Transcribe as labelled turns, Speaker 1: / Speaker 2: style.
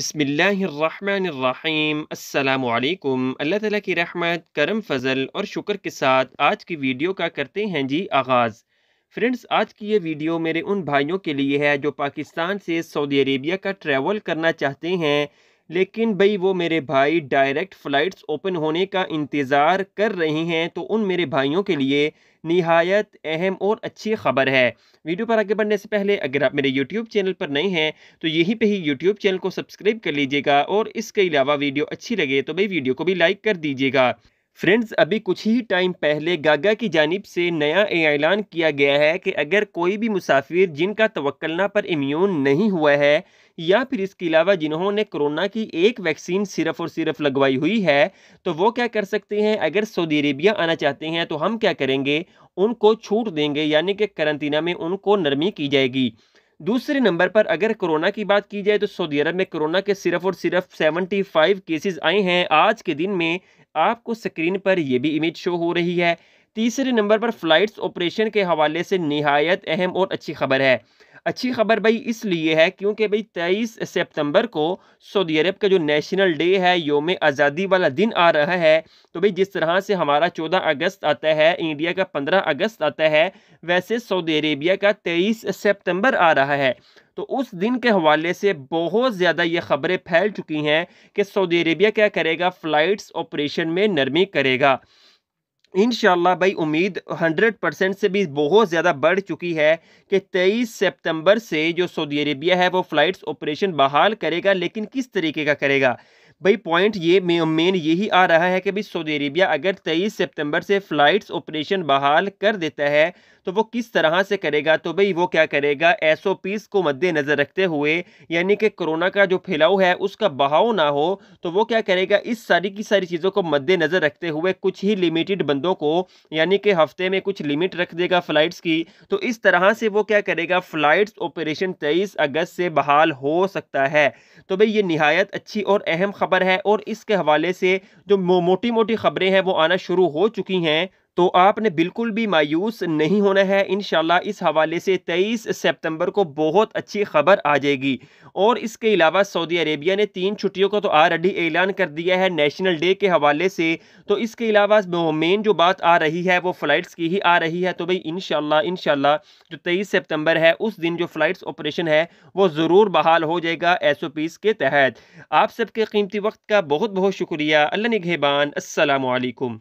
Speaker 1: السلام عليكم अल्लाह ताला की रहमत करम फजल और शुक्र के साथ आज की वीडियो का करते हैं जी आगाज़ फ्रेंड्स आज की ये वीडियो मेरे उन भाइयों के लिए है जो पाकिस्तान से सऊदी अरेबिया का ट्रैवल करना चाहते हैं लेकिन भाई वो मेरे भाई डायरेक्ट फ़्लाइट्स ओपन होने का इंतज़ार कर रही हैं तो उन मेरे भाइयों के लिए नहायत अहम और अच्छी खबर है वीडियो पर आगे बढ़ने से पहले अगर आप मेरे यूट्यूब चैनल पर नए हैं तो यहीं पे ही यूट्यूब चैनल को सब्सक्राइब कर लीजिएगा और इसके अलावा वीडियो अच्छी लगे तो भाई वीडियो को भी लाइक कर दीजिएगा फ्रेंड्स अभी कुछ ही टाइम पहले गागा की जानब से नया ऐलान किया गया है कि अगर कोई भी मुसाफिर जिनका तवक्लना पर इम्यून नहीं हुआ है या फिर इसके अलावा जिन्होंने कोरोना की एक वैक्सीन सिर्फ और सिर्फ लगवाई हुई है तो वो क्या कर सकते हैं अगर सऊदी अरेबिया आना चाहते हैं तो हम क्या करेंगे उनको छूट देंगे यानी कि करंतना में उनको नरमी की जाएगी दूसरे नंबर पर अगर कोरोना की बात की जाए तो सऊदी अरब में कोरोना के सिर्फ और सिर्फ 75 केसेज आए हैं आज के दिन में आपको स्क्रीन पर यह भी इमेज शो हो रही है तीसरे नंबर पर फ्लाइट्स ऑपरेशन के हवाले से नहायत अहम और अच्छी खबर है अच्छी खबर भाई इसलिए है क्योंकि भाई तेईस सितंबर को सऊदी अरब का जो नेशनल डे है योम आज़ादी वाला दिन आ रहा है तो भाई जिस तरह से हमारा चौदह अगस्त आता है इंडिया का पंद्रह अगस्त आता है वैसे सऊदी अरेबिया का तेईस सितंबर आ रहा है तो उस दिन के हवाले से बहुत ज़्यादा ये खबरें फैल चुकी हैं कि सऊदी अरेबिया क्या करेगा फ़्लाइट्स ऑपरेशन में नरमी करेगा इन भाई उम्मीद 100 परसेंट से भी बहुत ज़्यादा बढ़ चुकी है कि 23 सितंबर से जो सऊदी अरेबिया है वो फ़्लाइट्स ऑपरेशन बहाल करेगा लेकिन किस तरीके का करेगा भाई पॉइंट ये मेन यही आ रहा है कि भाई सऊदी अरेबिया अगर तेईस सितंबर से फ़्लाइट्स ऑपरेशन बहाल कर देता है तो वो किस तरह से करेगा तो भाई वो क्या करेगा एस ओ पीस को मद्देनज़र रखते हुए यानी कि कोरोना का जो फैलाव है उसका बहाव ना हो तो वो क्या करेगा इस सारी की सारी चीज़ों को मद्देनज़र रखते हुए कुछ ही लिमिटेड बंदों को यानी कि हफ्ते में कुछ लिमिट रख देगा फ़्लाइट्स की तो इस तरह से वो क्या करेगा फ़्लाइट्स ऑपरेशन तेईस अगस्त से बहाल हो सकता है तो भाई ये नहायत अच्छी और अहम खबर खबर है और इसके हवाले से जो मोटी मोटी खबरें हैं वो आना शुरू हो चुकी हैं तो आपने बिल्कुल भी मायूस नहीं होना है इन इस हवाले से तेईस सितंबर को बहुत अच्छी खबर आ जाएगी और इसके अलावा सऊदी अरेबिया ने तीन छुट्टियों का तो ऑलरेडी ऐलान कर दिया है नेशनल डे के हवाले से तो इसके अलावा मेन जो बात आ रही है वो फ़्लाइट्स की ही आ रही है तो भाई इन शाला इन जो तेईस सितंबर है उस दिन जो फ़्लाइट्स ऑपरेशन है वो ज़रूर बहाल हो जाएगा एस ओ पीज़ के तहत आप सबके कीमती वक्त का बहुत बहुत शुक्रिया अल्लाह निगहबान असलकम